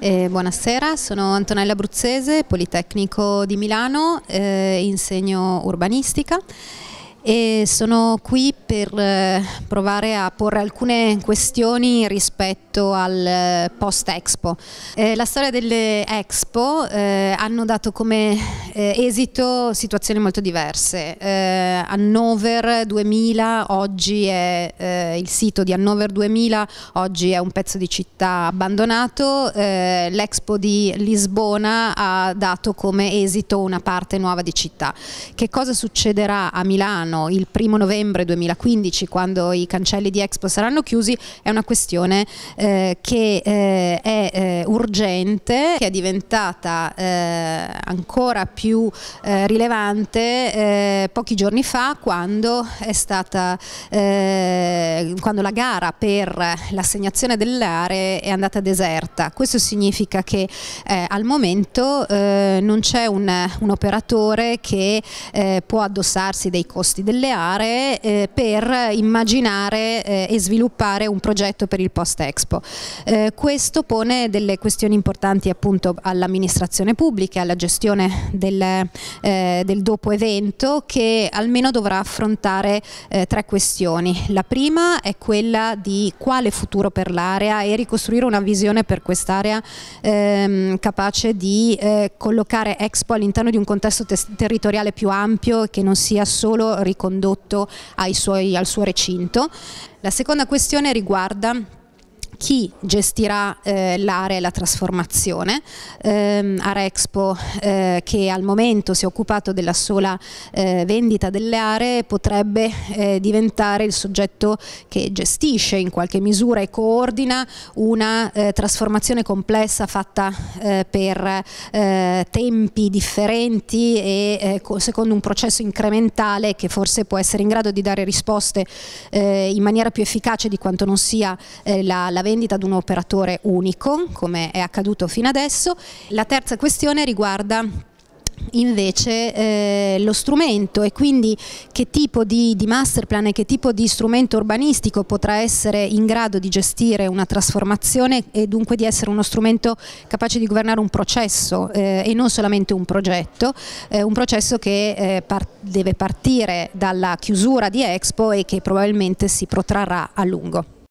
Eh, buonasera, sono Antonella Bruzzese, Politecnico di Milano, eh, insegno urbanistica e sono qui per eh, provare a porre alcune questioni rispetto al eh, post-expo. Eh, la storia delle expo eh, hanno dato come eh, esito situazioni molto diverse. Eh, Hannover 2000 oggi è eh, il sito di Hannover 2000, oggi è un pezzo di città abbandonato, eh, l'Expo di Lisbona ha dato come esito una parte nuova di città. Che cosa succederà a Milano il primo novembre 2015 quando i cancelli di Expo saranno chiusi è una questione eh, che eh, è urgente, che è diventata ancora più più eh, rilevante eh, pochi giorni fa quando, è stata, eh, quando la gara per l'assegnazione delle aree è andata deserta. Questo significa che eh, al momento eh, non c'è un, un, operatore che può addossarsi dei costi delle aree per immaginare e sviluppare un progetto per il post-expo. questo pone delle questioni importanti appunto all'amministrazione pubblica, e alla gestione dei del, eh, del dopo evento che almeno dovrà affrontare eh, tre questioni. La prima è quella di quale futuro per l'area e ricostruire una visione per quest'area ehm, capace di eh, collocare Expo all'interno di un contesto te territoriale più ampio e che non sia solo ricondotto suoi, al suo recinto. La seconda questione riguarda chi gestirà eh, l'area e la trasformazione. Eh, Arexpo, eh, che al momento si è occupato della sola eh, vendita delle aree, potrebbe eh, diventare il soggetto che gestisce in qualche misura e coordina una eh, trasformazione complessa fatta per tempi differenti e secondo un processo incrementale che forse può essere in grado di dare risposte in maniera più efficace di quanto non sia la, la la vendita ad un operatore unico, come è accaduto fino adesso. La terza questione riguarda invece eh, lo strumento e quindi che tipo di, di master plan e che tipo di strumento urbanistico potrà essere in grado di gestire una trasformazione e dunque di essere uno strumento capace di governare un processo eh, e non solamente un progetto, eh, un processo che eh, par deve partire dalla chiusura di Expo e che probabilmente si protrarrà a lungo.